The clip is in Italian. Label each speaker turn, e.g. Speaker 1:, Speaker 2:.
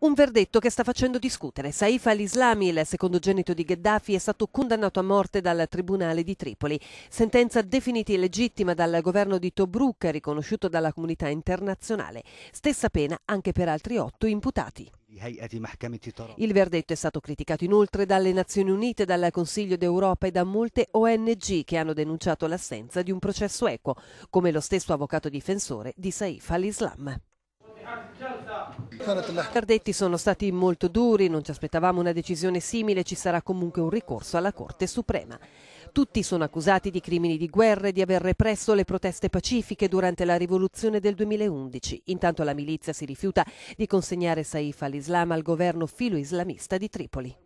Speaker 1: Un verdetto che sta facendo discutere. Saif al-Islami, il secondogenito di Gheddafi, è stato condannato a morte dal Tribunale di Tripoli. Sentenza definita illegittima dal governo di Tobruk, riconosciuto dalla comunità internazionale. Stessa pena anche per altri otto imputati. Il verdetto è stato criticato inoltre dalle Nazioni Unite, dal Consiglio d'Europa e da molte ONG che hanno denunciato l'assenza di un processo equo, come lo stesso avvocato difensore di Saif al-Islam. I Cardetti sono stati molto duri, non ci aspettavamo una decisione simile, ci sarà comunque un ricorso alla Corte Suprema. Tutti sono accusati di crimini di guerra e di aver represso le proteste pacifiche durante la rivoluzione del 2011. Intanto la milizia si rifiuta di consegnare Saif all'Islam al governo filo-islamista di Tripoli.